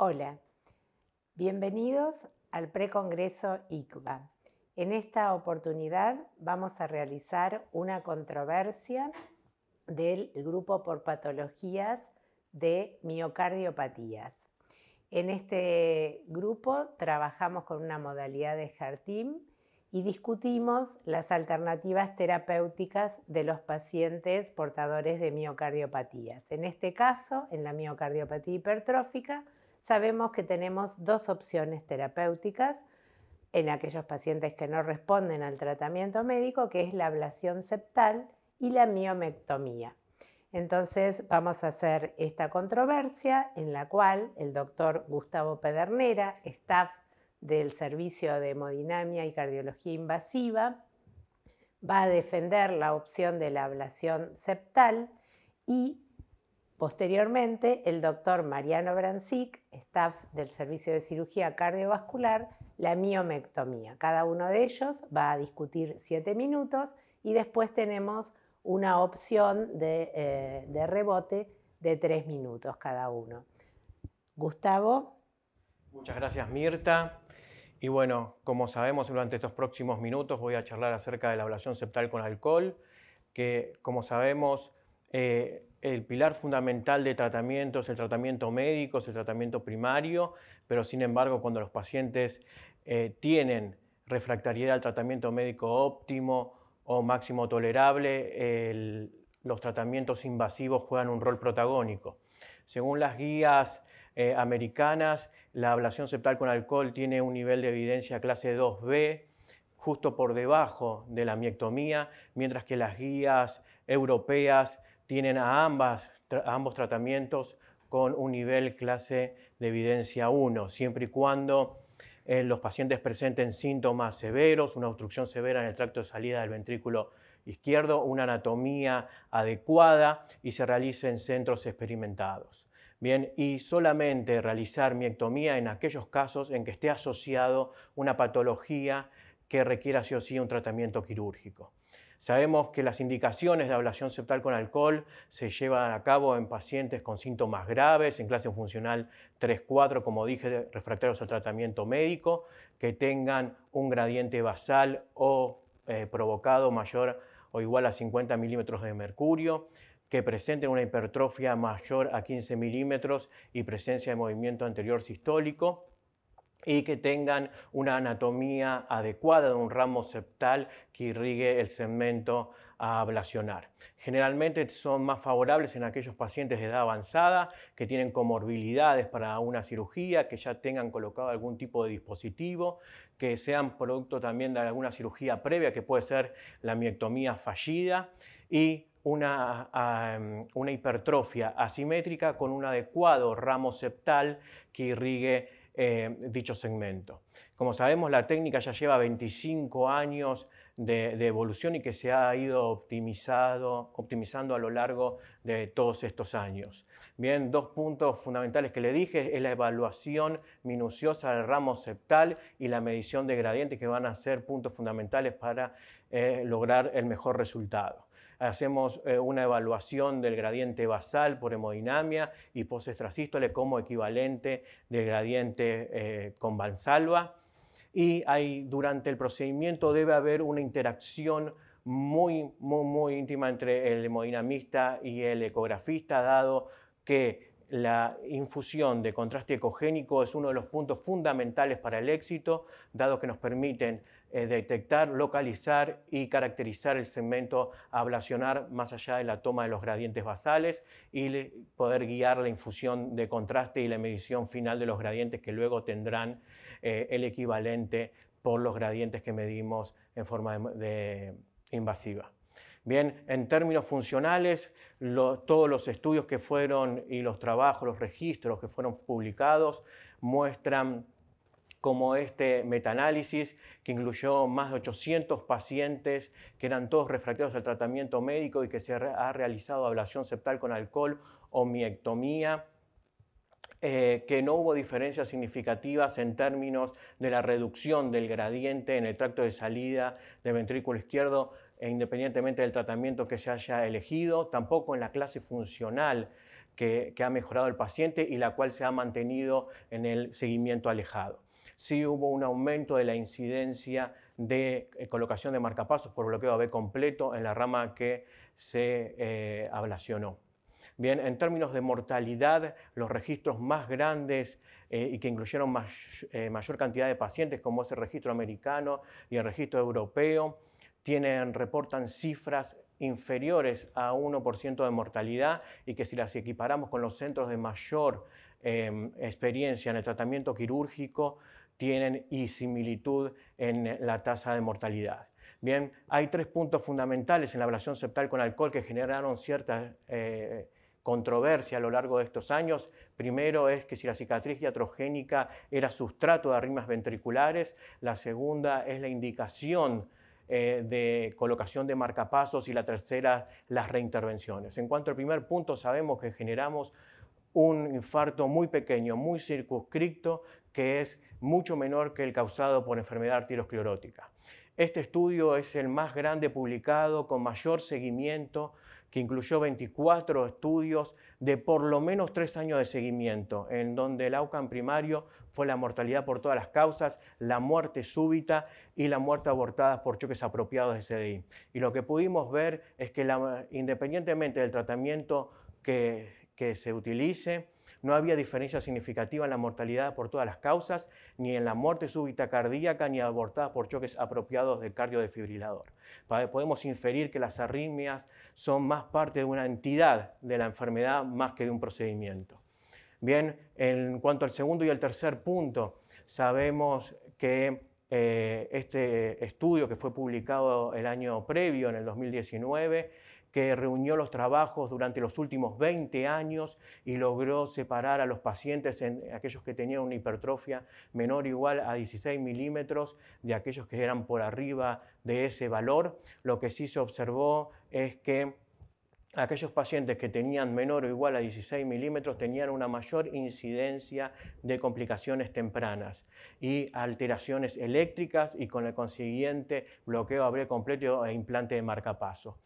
Hola, bienvenidos al precongreso ICVA. En esta oportunidad vamos a realizar una controversia del grupo por patologías de miocardiopatías. En este grupo trabajamos con una modalidad de Jartim y discutimos las alternativas terapéuticas de los pacientes portadores de miocardiopatías. En este caso, en la miocardiopatía hipertrófica, sabemos que tenemos dos opciones terapéuticas en aquellos pacientes que no responden al tratamiento médico, que es la ablación septal y la miomectomía. Entonces vamos a hacer esta controversia en la cual el doctor Gustavo Pedernera, staff del Servicio de Hemodinamia y Cardiología Invasiva, va a defender la opción de la ablación septal y Posteriormente, el doctor Mariano Brancic, staff del Servicio de Cirugía Cardiovascular, la miomectomía. Cada uno de ellos va a discutir siete minutos y después tenemos una opción eh, de, rebote de tres minutos cada uno. Gustavo. Muchas gracias, Mirta. Y bueno, como sabemos, durante estos próximos minutos voy a charlar acerca de la ablación septal con alcohol, que como sabemos eh, el pilar fundamental de tratamiento es el tratamiento médico, es el tratamiento primario, pero sin embargo cuando los pacientes eh, tienen refractariedad al tratamiento médico óptimo o máximo tolerable, los tratamientos invasivos juegan un rol protagónico. Según las guías eh, americanas, la ablación septal con alcohol tiene un nivel de evidencia clase 2B, justo por debajo de la miectomía, mientras que las guías europeas tienen a, ambas, ambos tratamientos con un nivel clase de evidencia 1, siempre y cuando eh, los pacientes presenten síntomas severos, una obstrucción severa en el tracto de salida del ventrículo izquierdo, una anatomía adecuada y se realicen en centros experimentados. Bien, y solamente realizar miectomía en aquellos casos en que esté asociado una patología que requiera sí o sí un tratamiento quirúrgico. Sabemos que las indicaciones de ablación septal con alcohol se llevan a cabo en pacientes con síntomas graves, en clase funcional 3-4, como dije, refractarios al tratamiento médico, que tengan un gradiente basal o eh, provocado mayor o igual a 50 milímetros de mercurio, que presenten una hipertrofia mayor a 15 milímetros y presencia de movimiento anterior sistólico y que tengan una anatomía adecuada de un ramo septal que irrigue el segmento ablacionar. Generalmente son más favorables en aquellos pacientes de edad avanzada que tienen comorbilidades para una cirugía, que ya tengan colocado algún tipo de dispositivo, que sean producto también de alguna cirugía previa, que puede ser la miectomía fallida y una, una hipertrofia asimétrica con un adecuado ramo septal que irrigue eh, dicho segmento. Como sabemos, la técnica ya lleva 25 años de, evolución y que se ha ido optimizado, optimizando a lo largo de todos estos años. Bien, dos puntos fundamentales que le dije es la evaluación minuciosa del ramo septal y la medición de gradientes que van a ser puntos fundamentales para eh, lograr el mejor resultado hacemos eh, una evaluación del gradiente basal por hemodinamia y postestrasístole como equivalente del gradiente eh, con Valsalva y ahí durante el procedimiento debe haber una interacción muy, muy, íntima entre el hemodinamista y el ecografista, dado que la infusión de contraste ecogénico es uno de los puntos fundamentales para el éxito, dado que nos permiten eh, detectar, localizar y caracterizar el segmento ablacionar más allá de la toma de los gradientes basales y poder guiar la infusión de contraste y la medición final de los gradientes que luego tendrán eh, el equivalente por los gradientes que medimos en forma de, invasiva. Bien, en términos funcionales, todos los estudios que fueron y los trabajos, los registros que fueron publicados muestran como este metaanálisis que incluyó más de 800 pacientes que eran todos refractados al tratamiento médico y que se ha realizado ablación septal con alcohol o miectomía eh, que no hubo diferencias significativas en términos de la reducción del gradiente en el tracto de salida del ventrículo izquierdo, e independientemente del tratamiento que se haya elegido, tampoco en la clase funcional que, ha mejorado el paciente y la cual se ha mantenido en el seguimiento alejado sí hubo un aumento de la incidencia de eh, colocación de marcapasos por bloqueo AB completo en la rama que se eh, ablacionó. Bien, en términos de mortalidad, los registros más grandes eh, y que incluyeron eh, mayor cantidad de pacientes, como es el registro americano y el registro europeo, tienen, reportan cifras inferiores a 1% de mortalidad y que si las equiparamos con los centros de mayor em, experiencia en el tratamiento quirúrgico, tienen y similitud en la tasa de mortalidad. Bien, hay tres puntos fundamentales en la ablación septal con alcohol que generaron ciertas eh, controversia a lo largo de estos años. Primero es que si la cicatriz iatrogénica era sustrato de arrimas ventriculares, la segunda es la indicación eh, de colocación de marcapasos y la tercera las reintervenciones. En cuanto al primer punto, sabemos que generamos un infarto muy pequeño, muy circunscripto, que es mucho menor que el causado por enfermedad arteriosclerótica. Este estudio es el más grande publicado, con mayor seguimiento, que incluyó 24 estudios de por lo menos tres años de seguimiento, en donde el AUCAM primario fue la mortalidad por todas las causas, la muerte súbita y la muerte abortada por choques apropiados de CDI. Y lo que pudimos ver es que independientemente del tratamiento que que se utilice. No había diferencia significativa en la mortalidad por todas las causas, ni en la muerte súbita cardíaca, ni abortada por choques apropiados del cardiodefibrilador. Podemos inferir que las arritmias son más parte de una entidad de la enfermedad más que de un procedimiento. Bien, en cuanto al segundo y al tercer punto, sabemos que eh, este estudio que fue publicado el año previo, en el 2019, que reunió los trabajos durante los últimos 20 años y logró separar a los pacientes, en aquellos que tenían una hipertrofia menor o igual a 16 milímetros, de aquellos que eran por arriba de ese valor. Lo que sí se observó es que aquellos pacientes que tenían menor o igual a 16 milímetros tenían una mayor incidencia de complicaciones tempranas y alteraciones eléctricas y con el consiguiente bloqueo abre completo e implante de marcapaso,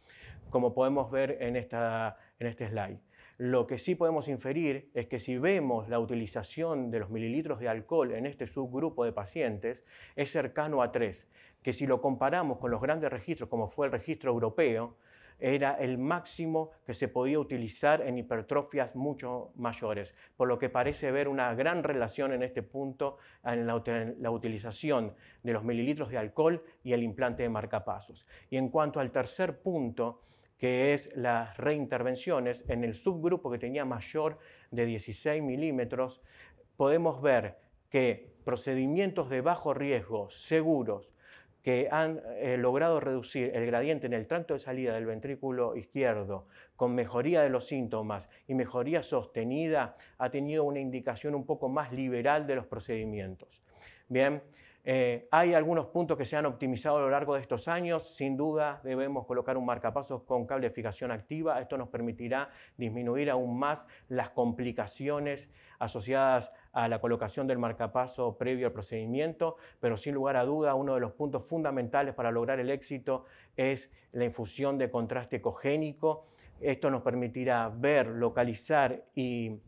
como podemos ver en, esta, en este slide. Lo que sí podemos inferir es que si vemos la utilización de los mililitros de alcohol en este subgrupo de pacientes, es cercano a 3, que si lo comparamos con los grandes registros como fue el registro europeo, era el máximo que se podía utilizar en hipertrofias mucho mayores, por lo que parece ver una gran relación en este punto en la, utilización de los mililitros de alcohol y el implante de marcapasos. Y en cuanto al tercer punto, que es las reintervenciones en el subgrupo que tenía mayor de 16 milímetros, podemos ver que procedimientos de bajo riesgo, seguros, que han eh, logrado reducir el gradiente en el tracto de salida del ventrículo izquierdo con mejoría de los síntomas y mejoría sostenida, ha tenido una indicación un poco más liberal de los procedimientos. Bien, eh, hay algunos puntos que se han optimizado a lo largo de estos años. Sin duda debemos colocar un marcapasos con cable de fijación activa. Esto nos permitirá disminuir aún más las complicaciones asociadas a la colocación del marcapaso previo al procedimiento, pero sin lugar a duda uno de los puntos fundamentales para lograr el éxito es la infusión de contraste ecogénico. Esto nos permitirá ver, localizar y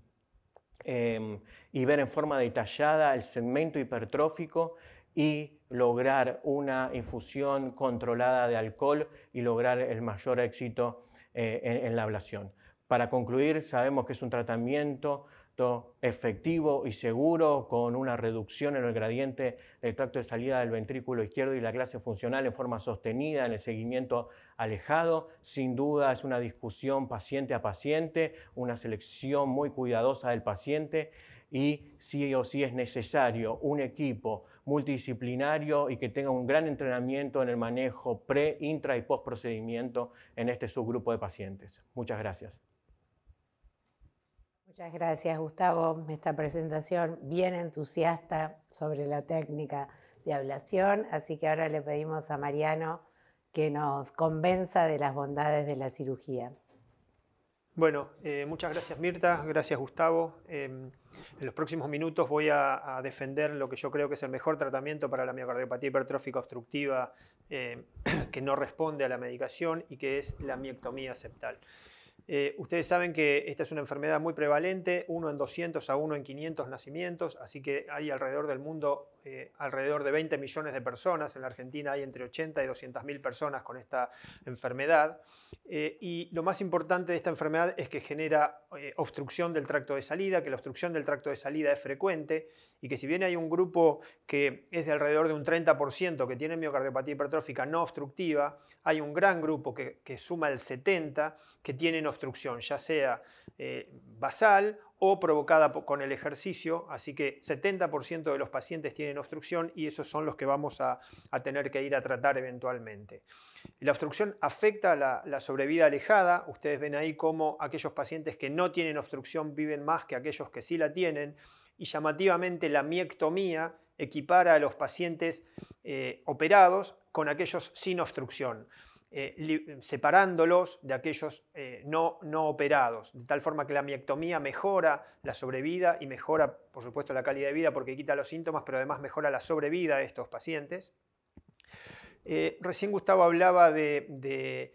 em, ver en forma detallada el segmento hipertrófico y lograr una infusión controlada de alcohol y lograr el mayor éxito eh, en, la ablación. Para concluir, sabemos que es un tratamiento efectivo y seguro con una reducción en el gradiente del tracto de salida del ventrículo izquierdo y la clase funcional en forma sostenida en el seguimiento alejado. Sin duda es una discusión paciente a paciente, una selección muy cuidadosa del paciente y si o sí es necesario un equipo multidisciplinario y que tenga un gran entrenamiento en el manejo pre, intra y post procedimiento en este subgrupo de pacientes. Muchas gracias. Muchas gracias, Gustavo. Esta presentación bien entusiasta sobre la técnica de ablación, así que ahora le pedimos a Mariano que nos convenza de las bondades de la cirugía. Bueno, eh, muchas gracias Mirta, gracias Gustavo. Em, en los próximos minutos voy a, defender lo que yo creo que es el mejor tratamiento para la miocardiopatía hipertrófica obstructiva eh, que no responde a la medicación y que es la miectomía septal. Eh, ustedes saben que esta es una enfermedad muy prevalente, uno en 200 a uno en 500 nacimientos, así que hay alrededor del mundo eh, alrededor de 20 millones de personas, en la Argentina hay entre 80 y 200 mil personas con esta enfermedad, eh, y lo más importante de esta enfermedad es que genera obstrucción del tracto de salida, que la obstrucción del tracto de salida es frecuente, y que si bien hay un grupo que es de alrededor de un 30% que tiene miocardiopatía hipertrófica no obstructiva, hay un gran grupo que, suma el 70% que tienen obstrucción, ya sea eh, basal o provocada con el ejercicio, así que 70% de los pacientes tienen obstrucción y esos son los que vamos a, tener que ir a tratar eventualmente. La obstrucción afecta la, la, sobrevida alejada, ustedes ven ahí cómo aquellos pacientes que no tienen obstrucción viven más que aquellos que sí la tienen, y llamativamente la miectomía equipara a los pacientes eh, operados con aquellos sin obstrucción, eh, separándolos de aquellos eh, no, operados, de tal forma que la miectomía mejora la sobrevida y mejora, por supuesto, la calidad de vida porque quita los síntomas, pero además mejora la sobrevida de estos pacientes. recién Gustavo hablaba de,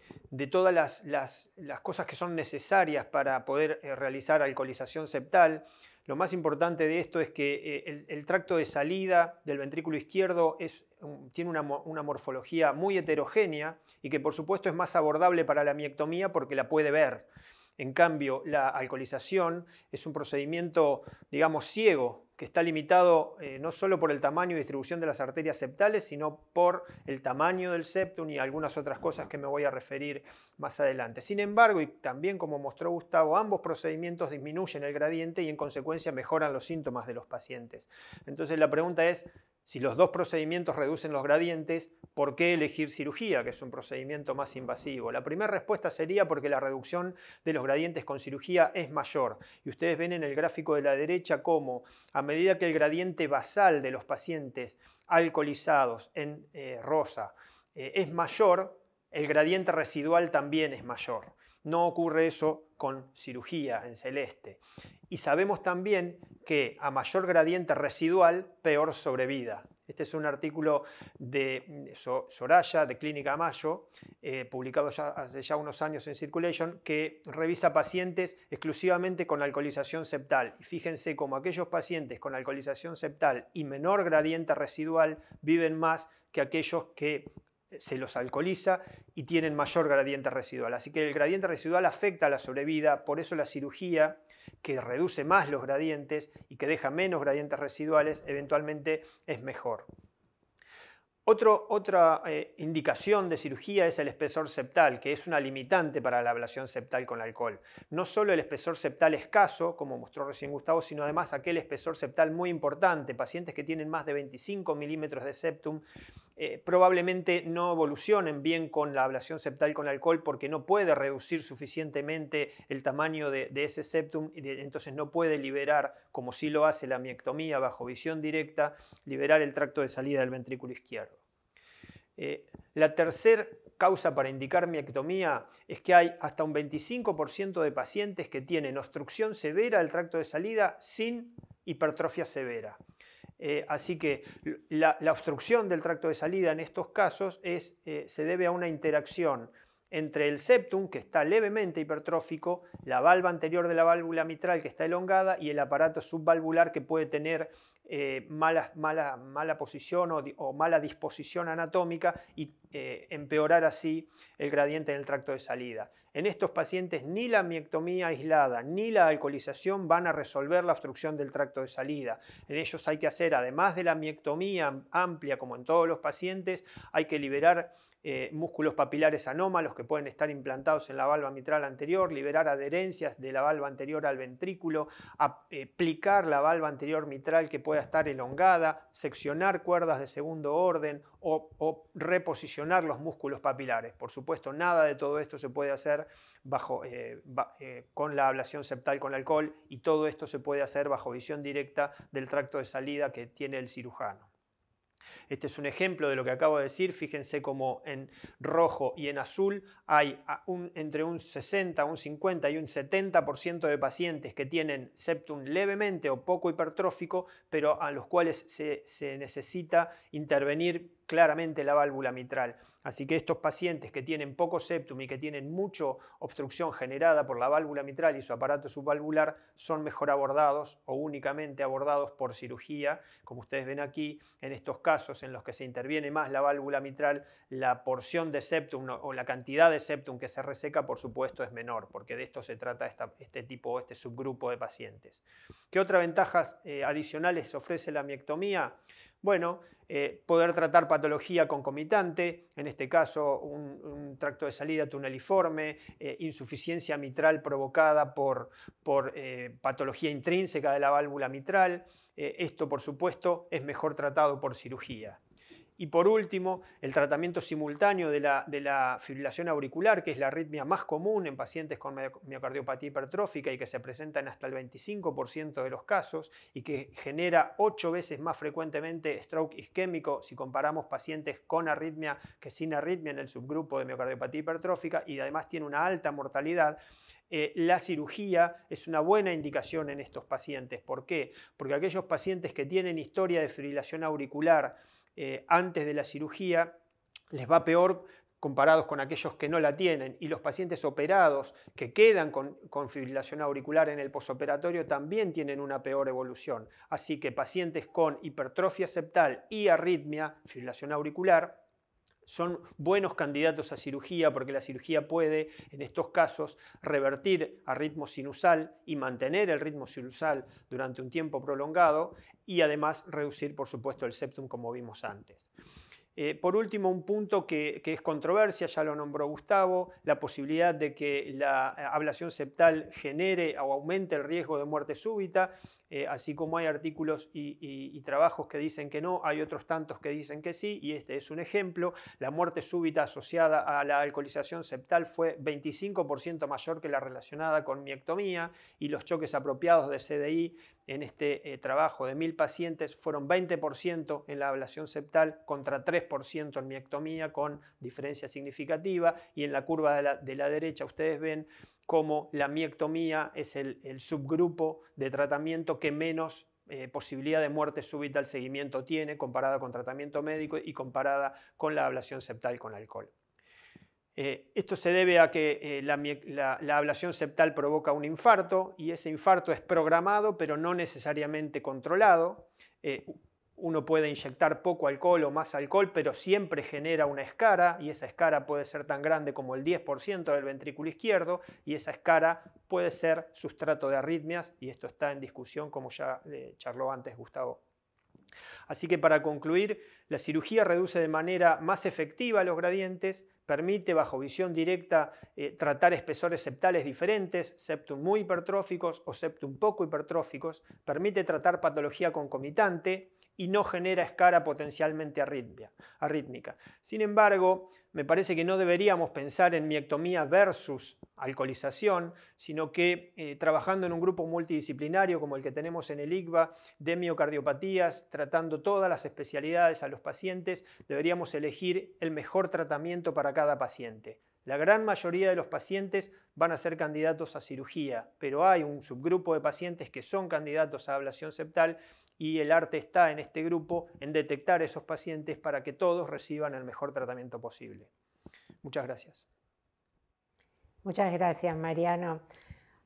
todas las, cosas que son necesarias para poder realizar alcoholización septal. Lo más importante de esto es que eh, el, tracto de salida del ventrículo izquierdo tiene una, una, morfología muy heterogénea y que por supuesto es más abordable para la miectomía porque la puede ver. En cambio, la alcoholización es un procedimiento, digamos, ciego, que está limitado eh, no solo por el tamaño y distribución de las arterias septales, sino por el tamaño del septum y algunas otras cosas que me voy a referir más adelante. Sin embargo, y también como mostró Gustavo, ambos procedimientos disminuyen el gradiente y en consecuencia mejoran los síntomas de los pacientes. Entonces la pregunta es, si los dos procedimientos reducen los gradientes, ¿por qué elegir cirugía, que es un procedimiento más invasivo? La primera respuesta sería porque la reducción de los gradientes con cirugía es mayor. Y ustedes ven en el gráfico de la derecha cómo a medida que el gradiente basal de los pacientes alcoholizados en eh, rosa eh, es mayor, el gradiente residual también es mayor. No ocurre eso con cirugía en celeste. Y sabemos también que a mayor gradiente residual, peor sobrevida. Este es un artículo de mm, Soraya, de Clínica Mayo, eh, publicado ya hace ya unos años en Circulation, que revisa pacientes exclusivamente con alcoholización septal. Y fíjense cómo aquellos pacientes con alcoholización septal y menor gradiente residual viven más que aquellos que se los alcoholiza y tienen mayor gradiente residual. Así que el gradiente residual afecta a la sobrevida, por eso la cirugía que reduce más los gradientes y que deja menos gradientes residuales, eventualmente es mejor. otra eh, indicación de cirugía es el espesor septal, que es una limitante para la ablación septal con alcohol. No solo el espesor septal escaso, como mostró recién Gustavo, sino además aquel espesor septal muy importante, pacientes que tienen más de 25 milímetros de septum eh, probablemente no evolucionen bien con la ablación septal con alcohol porque no puede reducir suficientemente el tamaño de, ese septum, y entonces no puede liberar, como sí lo hace la miectomía bajo visión directa, liberar el tracto de salida del ventrículo izquierdo. Eh, la tercera causa para indicar miectomía es que hay hasta un 25% de pacientes que tienen obstrucción severa del tracto de salida sin hipertrofia severa. Eh, así que la, obstrucción del tracto de salida en estos casos eh, se debe a una interacción entre el septum, que está levemente hipertrófico, la valva anterior de la válvula mitral, que está elongada, y el aparato subvalvular, que puede tener eh, mala, posición o, mala disposición anatómica y empeorar así el gradiente en el tracto de salida. En estos pacientes ni la miectomía aislada ni la alcoholización van a resolver la obstrucción del tracto de salida. En ellos hay que hacer, además de la miectomía amplia como en todos los pacientes, hay que liberar eh, músculos papilares anómalos que pueden estar implantados en la valva mitral anterior, liberar adherencias de la valva anterior al ventrículo, aplicar la valva anterior mitral que pueda estar elongada, seccionar cuerdas de segundo orden o, reposicionar los músculos papilares. Por supuesto, nada de todo esto se puede hacer bajo, eh, eh, con la ablación septal con alcohol y todo esto se puede hacer bajo visión directa del tracto de salida que tiene el cirujano. Este es un ejemplo de lo que acabo de decir. Fíjense cómo en rojo y en azul hay entre un 60, un 50 y un 70% de pacientes que tienen septum levemente o poco hipertrófico, pero a los cuales se necesita intervenir claramente la válvula mitral. Así que estos pacientes que tienen poco septum y que tienen mucha obstrucción generada por la válvula mitral y su aparato subvalvular son mejor abordados o únicamente abordados por cirugía. Como ustedes ven aquí, en estos casos en los que se interviene más la válvula mitral, la porción de septum o la cantidad de septum que se reseca, por supuesto, es menor, porque de esto se trata este tipo, este subgrupo de pacientes. ¿Qué otras ventajas eh, adicionales ofrece la miectomía? Bueno, eh, poder tratar patología concomitante, en este caso un, tracto de salida tuneliforme, eh, insuficiencia mitral provocada por, eh, patología intrínseca de la válvula mitral. esto, por supuesto, es mejor tratado por cirugía. Y por último, el tratamiento simultáneo de la, fibrilación auricular, que es la arritmia más común en pacientes con miocardiopatía hipertrófica y que se presenta en hasta el 25% de los casos y que genera ocho veces más frecuentemente stroke isquémico si comparamos pacientes con arritmia que sin arritmia en el subgrupo de miocardiopatía hipertrófica y además tiene una alta mortalidad. Eh, la cirugía es una buena indicación en estos pacientes. ¿Por qué? Porque aquellos pacientes que tienen historia de fibrilación auricular, eh, antes de la cirugía les va peor comparados con aquellos que no la tienen y los pacientes operados que quedan con, con, fibrilación auricular en el posoperatorio también tienen una peor evolución. Así que pacientes con hipertrofia septal y arritmia, fibrilación auricular, son buenos candidatos a cirugía porque la cirugía puede, en estos casos, revertir a ritmo sinusal y mantener el ritmo sinusal durante un tiempo prolongado y además reducir, por supuesto, el septum como vimos antes. Eh, por último, un punto que, es controversia, ya lo nombró Gustavo, la posibilidad de que la ablación septal genere o aumente el riesgo de muerte súbita. Eh, así como hay artículos y, trabajos que dicen que no, hay otros tantos que dicen que sí, y este es un ejemplo. La muerte súbita asociada a la alcoholización septal fue 25% mayor que la relacionada con miectomía, y los choques apropiados de CDI en este eh, trabajo de mil pacientes fueron 20% en la ablación septal contra 3% en miectomía, con diferencia significativa, y en la curva de la derecha ustedes ven como la miectomía es el, subgrupo de tratamiento que menos eh, posibilidad de muerte súbita al seguimiento tiene comparada con tratamiento médico y comparada con la ablación septal con alcohol. Eh, esto se debe a que eh, la, ablación septal provoca un infarto y ese infarto es programado pero no necesariamente controlado uno puede inyectar poco alcohol o más alcohol, pero siempre genera una escara y esa escara puede ser tan grande como el 10% del ventrículo izquierdo y esa escara puede ser sustrato de arritmias y esto está en discusión como ya eh, charló antes Gustavo. Así que para concluir, la cirugía reduce de manera más efectiva los gradientes, permite bajo visión directa eh, tratar espesores septales diferentes, septum muy hipertróficos o septum poco hipertróficos, permite tratar patología concomitante, y no genera escara potencialmente arrítmica. Sin embargo, me parece que no deberíamos pensar en miectomía versus alcoholización, sino que eh, trabajando en un grupo multidisciplinario como el que tenemos en el ICVA, de miocardiopatías, tratando todas las especialidades a los pacientes, deberíamos elegir el mejor tratamiento para cada paciente. La gran mayoría de los pacientes van a ser candidatos a cirugía, pero hay un subgrupo de pacientes que son candidatos a ablación septal y el arte está en este grupo en detectar esos pacientes para que todos reciban el mejor tratamiento posible. Muchas gracias. Muchas gracias, Mariano.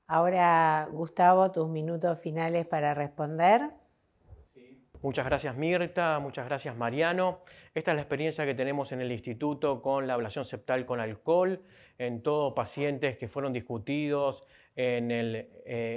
Ahora, Gustavo, tus minutos finales para responder. Muchas gracias Mirta, muchas gracias Mariano. Esta es la experiencia que tenemos en el instituto con la ablación septal con alcohol, en todos pacientes que fueron discutidos eh,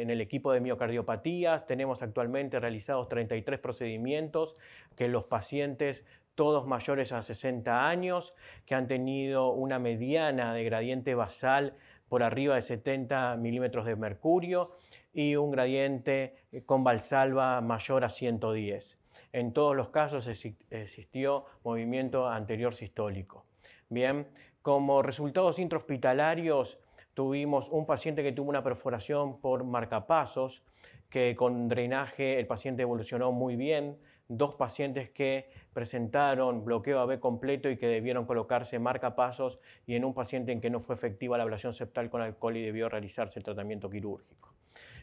en el, equipo de miocardiopatías. Tenemos actualmente realizados 33 procedimientos que los pacientes todos mayores a 60 años, que han tenido una mediana de gradiente basal por arriba de 70 milímetros de mercurio y un gradiente con valsalva mayor a 110. En todos los casos existió movimiento anterior sistólico. Bien, como resultados intrahospitalarios Tuvimos un paciente que tuvo una perforación por marcapasos, que con drenaje el paciente evolucionó muy bien. Dos pacientes que presentaron bloqueo AB completo y que debieron colocarse marcapasos y en un paciente en que no fue efectiva la ablación septal con alcohol y debió realizarse el tratamiento quirúrgico.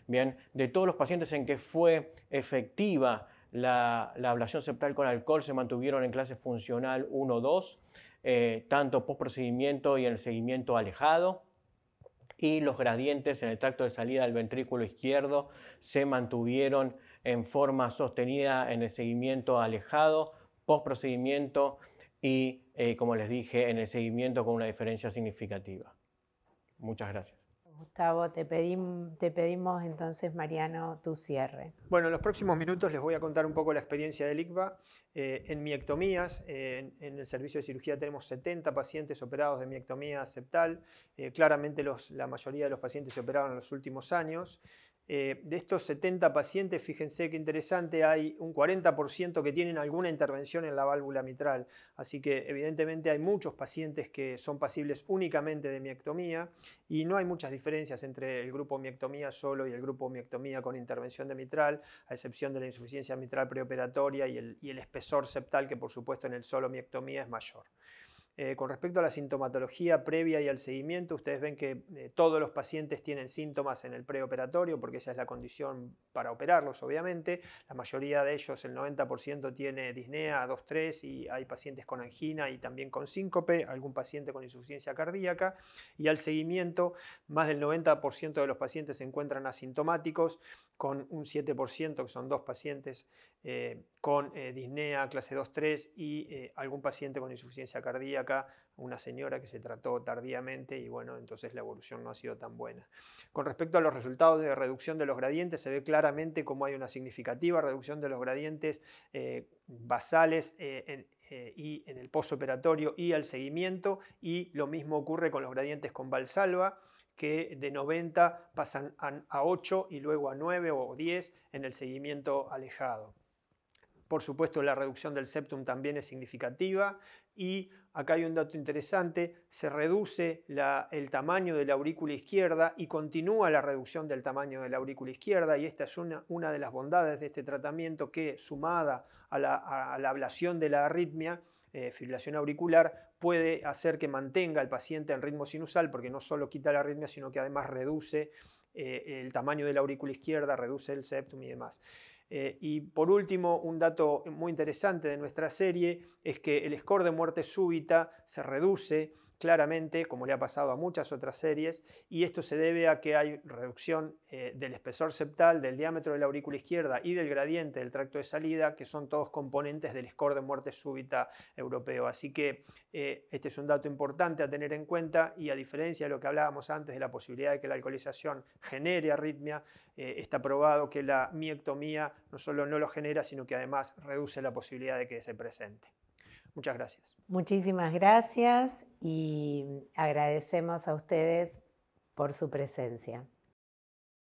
Bien, de todos los pacientes en que fue efectiva la, ablación septal con alcohol se mantuvieron en clase funcional 1-2, eh, tanto post procedimiento y en el seguimiento alejado y los gradientes en el tracto de salida del ventrículo izquierdo se mantuvieron en forma sostenida en el seguimiento alejado, post procedimiento y, eh, como les dije, en el seguimiento con una diferencia significativa. Muchas gracias. Gustavo, te, te pedimos entonces, Mariano, tu cierre. Bueno, en los próximos minutos les voy a contar un poco la experiencia del ICVA eh, en miectomías, en, el servicio de cirugía tenemos 70 pacientes operados de miectomía septal. Eh, claramente la mayoría de los pacientes se operaron en los últimos años. Eh, de estos 70 pacientes, fíjense qué interesante, hay un 40% que tienen alguna intervención en la válvula mitral, así que evidentemente hay muchos pacientes que son pasibles únicamente de miectomía y no hay muchas diferencias entre el grupo miectomía solo y el grupo miectomía con intervención de mitral, a excepción de la insuficiencia mitral preoperatoria y el espesor septal que por supuesto en el solo miectomía es mayor. Eh, con respecto a la sintomatología previa y al seguimiento, ustedes ven que eh, todos los pacientes tienen síntomas en el preoperatorio, porque esa es la condición para operarlos, obviamente. La mayoría de ellos, el 90%, tiene disnea 2-3 y hay pacientes con angina y también con síncope, algún paciente con insuficiencia cardíaca. Y al seguimiento, más del 90% de los pacientes se encuentran asintomáticos con un 7%, que son dos pacientes eh, con eh, disnea clase 2-3 y eh, algún paciente con insuficiencia cardíaca, una señora que se trató tardíamente y bueno, entonces la evolución no ha sido tan buena. Con respecto a los resultados de reducción de los gradientes, se ve claramente cómo hay una significativa reducción de los gradientes basales y en el postoperatorio y al seguimiento y lo mismo ocurre con los gradientes con Valsalva que de 90 pasan a 8 y luego a 9 o 10 en el seguimiento alejado. Por supuesto, la reducción del septum también es significativa y acá hay un dato interesante, se reduce el tamaño de la aurícula izquierda y continúa la reducción del tamaño de la aurícula izquierda y esta es una, una de las bondades de este tratamiento que sumada a la, ablación de la arritmia, eh, fibrilación auricular, puede hacer que mantenga al paciente en ritmo sinusal porque no solo quita la arritmia, sino que además reduce eh, el tamaño de la aurícula izquierda, reduce el septum y demás. Eh, y por último, un dato muy interesante de nuestra serie es que el score de muerte súbita se reduce claramente, como le ha pasado a muchas otras series, y esto se debe a que hay reducción eh, del espesor septal, del diámetro de la aurícula izquierda y del gradiente del tracto de salida, que son todos componentes del score de muerte súbita europeo. Así que eh, este es un dato importante a tener en cuenta y a diferencia de lo que hablábamos antes de la posibilidad de que la alcoholización genere arritmia, eh, está probado que la miectomía no solo no lo genera, sino que además reduce la posibilidad de que se presente. Muchas gracias. Muchísimas gracias y agradecemos a ustedes por su presencia.